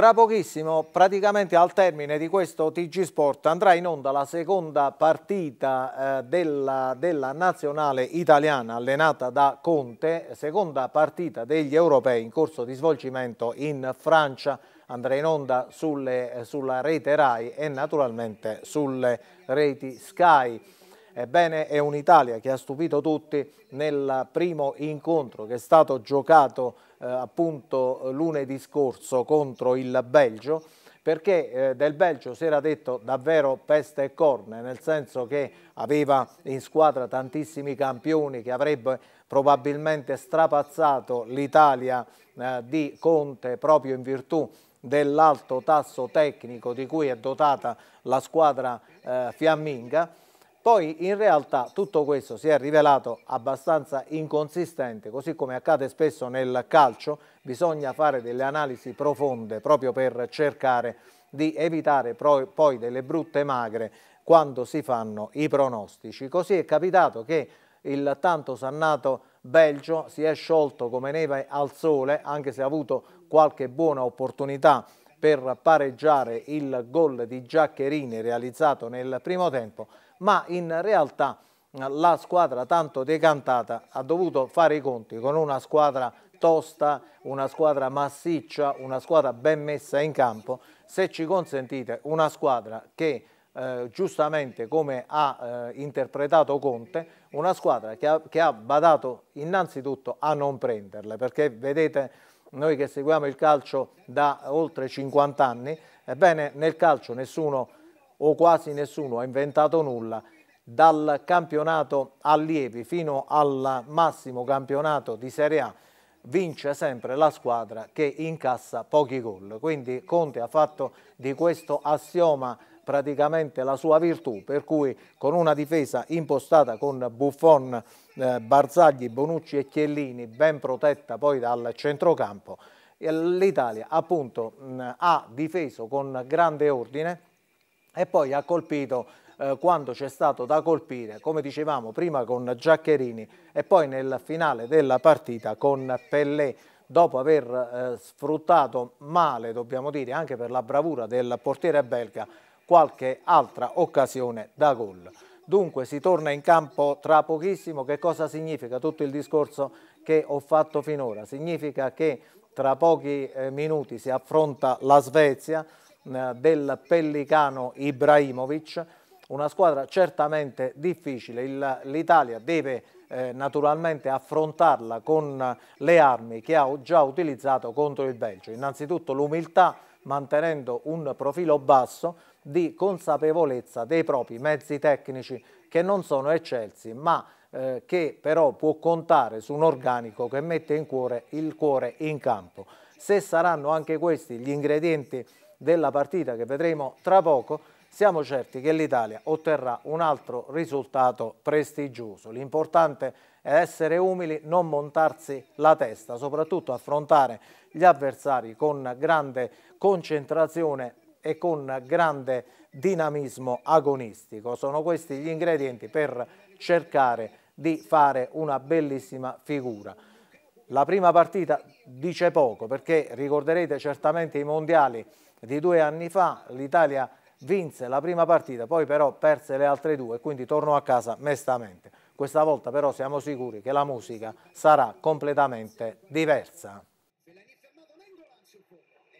Tra pochissimo, praticamente al termine di questo TG Sport, andrà in onda la seconda partita eh, della, della, nazionale italiana allenata da Conte, seconda partita degli europei in corso di svolgimento in Francia, andrà in onda sulle, sulla rete RAI e naturalmente sulle reti Sky. Ebbene è un'Italia che ha stupito tutti nel primo incontro che è stato giocato eh, appunto lunedì scorso contro il Belgio perché eh, del Belgio si era detto davvero peste e corne, nel senso che aveva in squadra tantissimi campioni che avrebbe probabilmente strapazzato l'Italia eh, di Conte proprio in virtù dell'alto tasso tecnico di cui è dotata la squadra eh, fiamminga poi in realtà tutto questo si è rivelato abbastanza inconsistente, così come accade spesso nel calcio, bisogna fare delle analisi profonde proprio per cercare di evitare poi delle brutte magre quando si fanno i pronostici. Così è capitato che il tanto sannato Belgio si è sciolto come neve al sole, anche se ha avuto qualche buona opportunità per pareggiare il gol di Giaccherini realizzato nel primo tempo, ma in realtà eh, la squadra tanto decantata ha dovuto fare i conti con una squadra tosta, una squadra massiccia, una squadra ben messa in campo, se ci consentite una squadra che eh, giustamente come ha eh, interpretato Conte, una squadra che ha, che ha, badato innanzitutto a non prenderle, perché vedete noi che seguiamo il calcio da oltre 50 anni, ebbene nel calcio nessuno o quasi nessuno ha inventato nulla, dal campionato allievi fino al massimo campionato di Serie A vince sempre la squadra che incassa pochi gol. Quindi Conte ha fatto di questo assioma praticamente la sua virtù, per cui con una difesa impostata con Buffon, eh, Barzagli, Bonucci e Chiellini, ben protetta poi dal centrocampo, l'Italia appunto mh, ha difeso con grande ordine, e poi ha colpito eh, quando c'è stato da colpire, come dicevamo prima con Giaccherini e poi nel finale della partita con Pellè dopo aver eh, sfruttato male, dobbiamo dire, anche per la bravura del portiere belga, qualche altra occasione da gol. Dunque si torna in campo tra pochissimo, che cosa significa tutto il discorso che ho fatto finora? Significa che tra pochi eh, minuti si affronta la Svezia, eh, del pellicano Ibrahimovic, una squadra certamente difficile, l'Italia deve eh, naturalmente affrontarla con le armi che ha già utilizzato contro il Belgio, innanzitutto l'umiltà mantenendo un profilo basso di consapevolezza dei propri mezzi tecnici che non sono eccelsi ma eh, che però può contare su un organico che mette in cuore il cuore in campo. Se saranno anche questi gli ingredienti della partita che vedremo tra poco, siamo certi che l'Italia otterrà un altro risultato prestigioso. L'importante è essere umili, non montarsi la testa, soprattutto affrontare gli avversari con grande concentrazione e con grande dinamismo agonistico. Sono questi gli ingredienti per cercare di fare una bellissima figura. La prima partita dice poco perché ricorderete certamente i mondiali di due anni fa, l'Italia vinse la prima partita, poi però perse le altre due, quindi tornò a casa mestamente. Questa volta però siamo sicuri che la musica sarà completamente diversa.